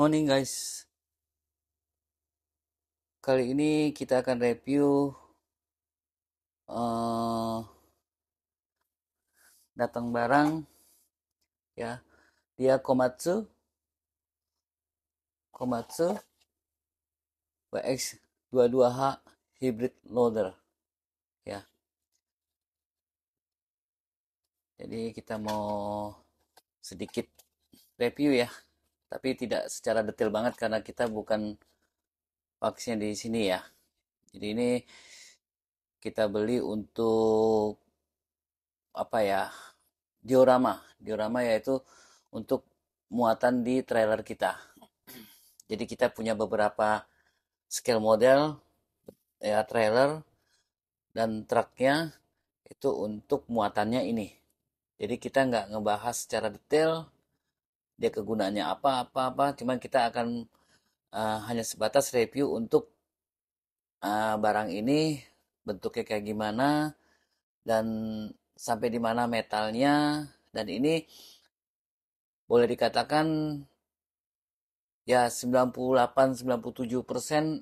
Morning guys. Kali ini kita akan review uh, datang barang ya. Dia Komatsu Komatsu BX22H hybrid loader ya. Jadi kita mau sedikit review ya tapi tidak secara detail banget karena kita bukan vaksinnya di sini ya jadi ini kita beli untuk apa ya diorama diorama yaitu untuk muatan di trailer kita jadi kita punya beberapa scale model ya trailer dan truknya itu untuk muatannya ini jadi kita nggak ngebahas secara detail dia kegunaannya apa apa apa cuman kita akan uh, hanya sebatas review untuk uh, barang ini bentuknya kayak gimana dan sampai di mana metalnya dan ini boleh dikatakan ya 98-97%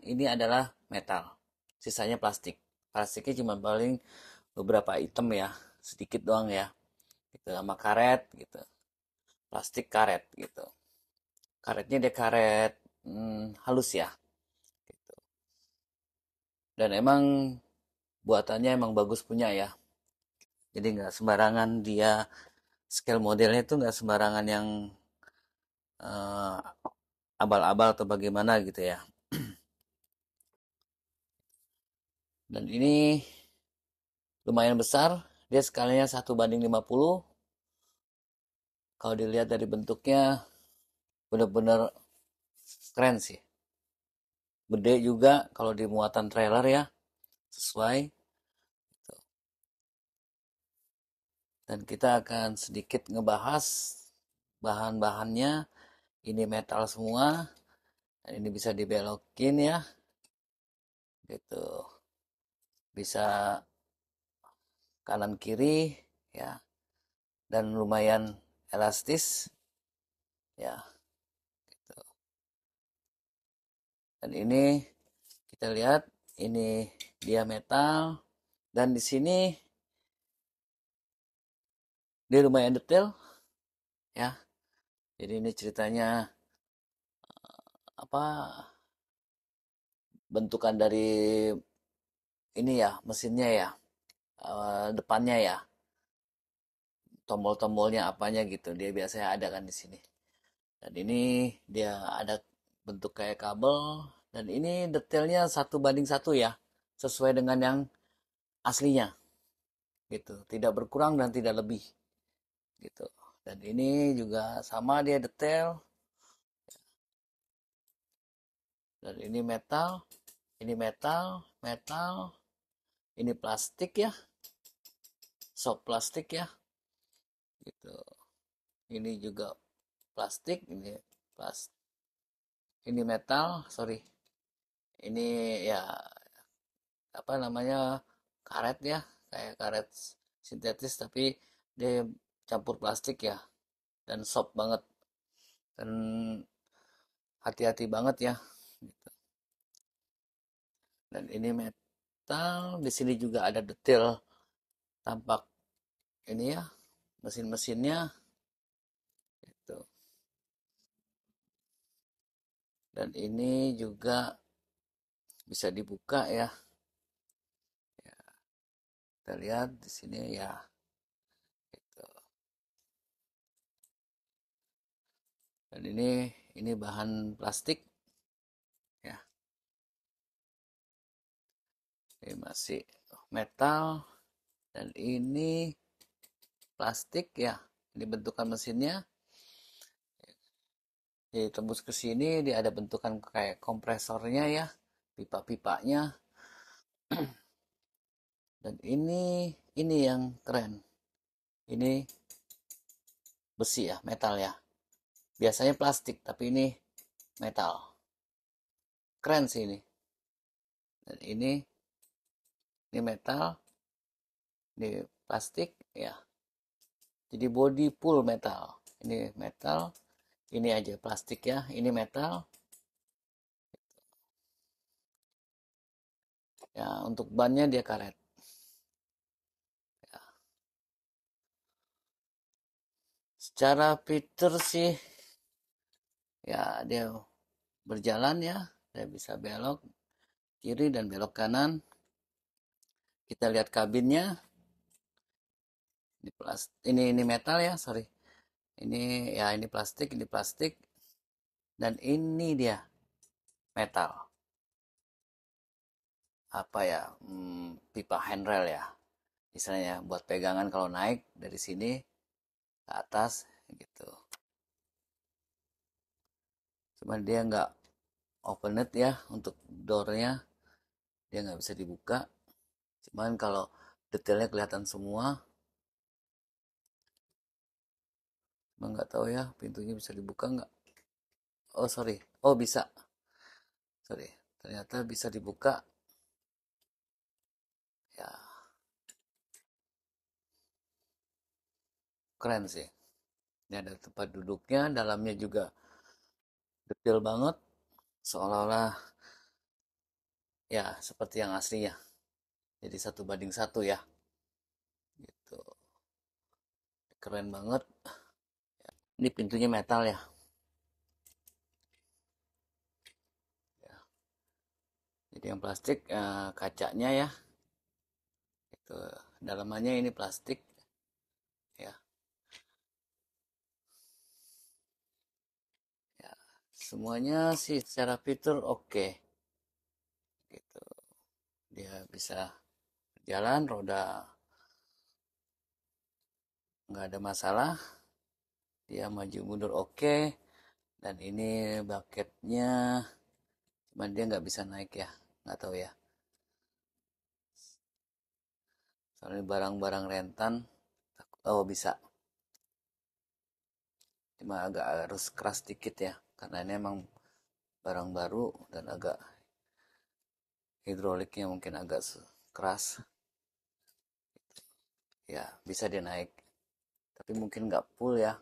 ini adalah metal sisanya plastik plastiknya cuma paling beberapa item ya sedikit doang ya gitu sama karet gitu plastik karet gitu karetnya dia karet hmm, halus ya gitu. dan emang buatannya emang bagus punya ya jadi nggak sembarangan dia scale modelnya itu nggak sembarangan yang eh, abal-abal uh, atau bagaimana gitu ya dan ini lumayan besar dia skalanya satu banding 50 kalau dilihat dari bentuknya benar-benar keren sih gede juga kalau di muatan trailer ya sesuai dan kita akan sedikit ngebahas bahan-bahannya ini metal semua dan ini bisa dibelokin ya gitu bisa kanan kiri ya dan lumayan elastis ya gitu. dan ini kita lihat ini dia metal dan di sini dia lumayan detail ya jadi ini ceritanya eh, apa bentukan dari ini ya mesinnya ya eh, depannya ya tombol-tombolnya apanya gitu dia biasanya ada kan di sini dan ini dia ada bentuk kayak kabel dan ini detailnya satu banding satu ya sesuai dengan yang aslinya gitu tidak berkurang dan tidak lebih gitu dan ini juga sama dia detail dan ini metal ini metal metal ini plastik ya soft plastik ya gitu ini juga plastik ini plus ini metal sorry ini ya apa namanya karet ya kayak karet sintetis tapi dia campur plastik ya dan soft banget dan hati-hati banget ya gitu. dan ini metal di sini juga ada detail tampak ini ya mesin-mesinnya itu dan ini juga bisa dibuka ya, ya kita lihat di sini ya itu dan ini ini bahan plastik ya ini masih metal dan ini plastik ya ini bentukan mesinnya jadi tembus ke sini dia ada bentukan kayak kompresornya ya pipa-pipanya dan ini ini yang keren ini besi ya metal ya biasanya plastik tapi ini metal keren sih ini dan ini ini metal ini plastik ya jadi body full metal ini metal ini aja plastik ya ini metal ya untuk bannya dia karet ya. secara fitur sih ya dia berjalan ya saya bisa belok kiri dan belok kanan kita lihat kabinnya ini plastik ini ini metal ya sorry ini ya ini plastik ini plastik dan ini dia metal apa ya hmm, pipa handrail ya misalnya buat pegangan kalau naik dari sini ke atas gitu cuman dia nggak open net ya untuk doornya dia nggak bisa dibuka cuman kalau detailnya kelihatan semua Bang nggak tahu ya pintunya bisa dibuka nggak? Oh sorry, oh bisa. Sorry, ternyata bisa dibuka. Ya, keren sih. Ini ada tempat duduknya, dalamnya juga detail banget, seolah-olah ya seperti yang aslinya. Jadi satu banding satu ya, gitu. Keren banget ini pintunya metal ya, ya. jadi yang plastik eh, kacanya ya itu dalamannya ini plastik ya ya semuanya sih secara fitur oke okay. gitu dia bisa jalan roda nggak ada masalah dia maju mundur oke okay. dan ini bucketnya cuman dia nggak bisa naik ya nggak tahu ya soalnya barang-barang rentan oh bisa cuma agak harus keras dikit ya karena ini emang barang baru dan agak hidroliknya mungkin agak keras ya bisa dia naik tapi mungkin nggak full ya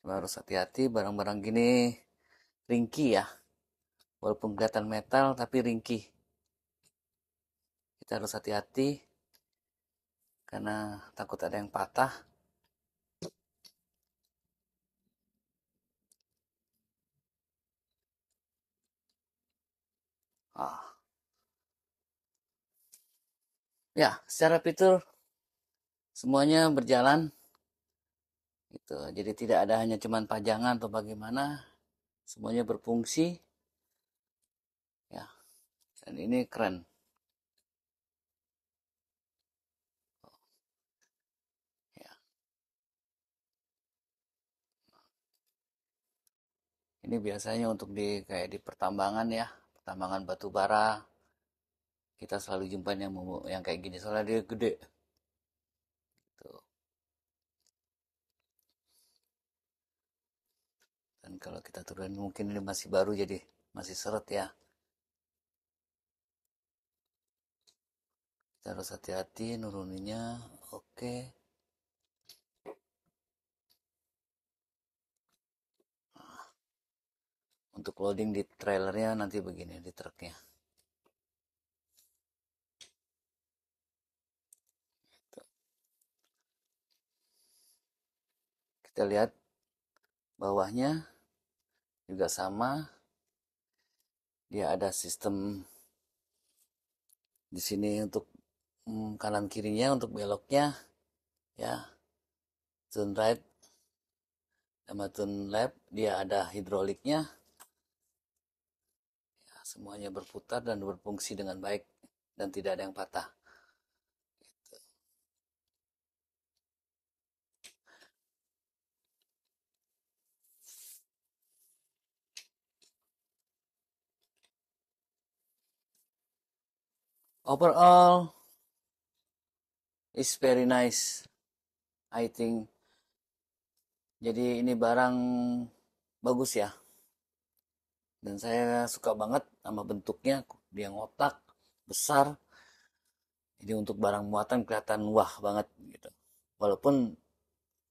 Cuma harus hati-hati barang-barang gini ringki ya. Walaupun kelihatan metal tapi ringki. Kita harus hati-hati karena takut ada yang patah. Ah. Ya, secara fitur semuanya berjalan gitu jadi tidak ada hanya cuman pajangan atau bagaimana semuanya berfungsi ya dan ini keren ya. ini biasanya untuk di kayak di pertambangan ya pertambangan batu bara kita selalu jumpa yang yang kayak gini soalnya dia gede Dan kalau kita turun mungkin ini masih baru jadi masih seret ya kita harus hati-hati nuruninya. oke untuk loading di trailernya nanti begini di truknya kita lihat bawahnya juga sama dia ada sistem di sini untuk hmm, kanan kirinya untuk beloknya ya turn right sama turn left dia ada hidroliknya ya, semuanya berputar dan berfungsi dengan baik dan tidak ada yang patah overall is very nice I think jadi ini barang bagus ya dan saya suka banget sama bentuknya dia ngotak besar jadi untuk barang muatan kelihatan wah banget gitu walaupun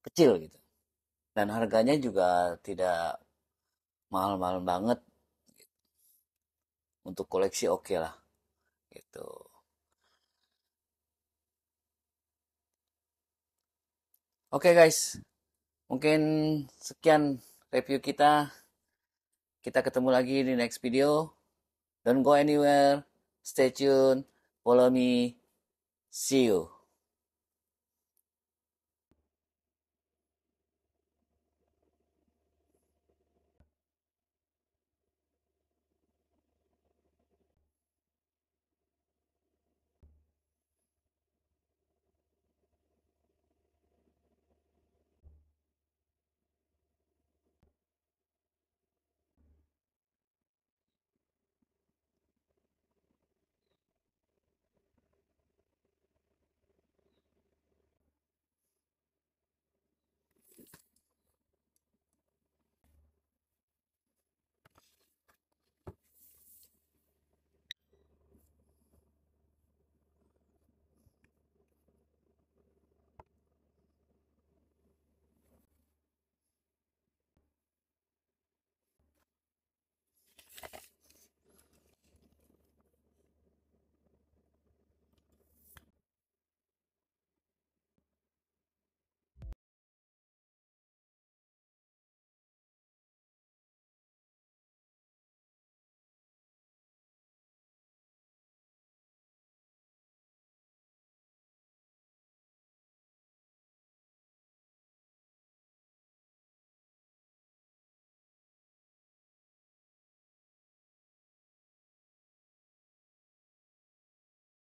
kecil gitu dan harganya juga tidak mahal-mahal banget untuk koleksi oke okay lah gitu Oke okay guys, mungkin sekian review kita. Kita ketemu lagi di next video. Don't go anywhere. Stay tuned. Follow me. See you.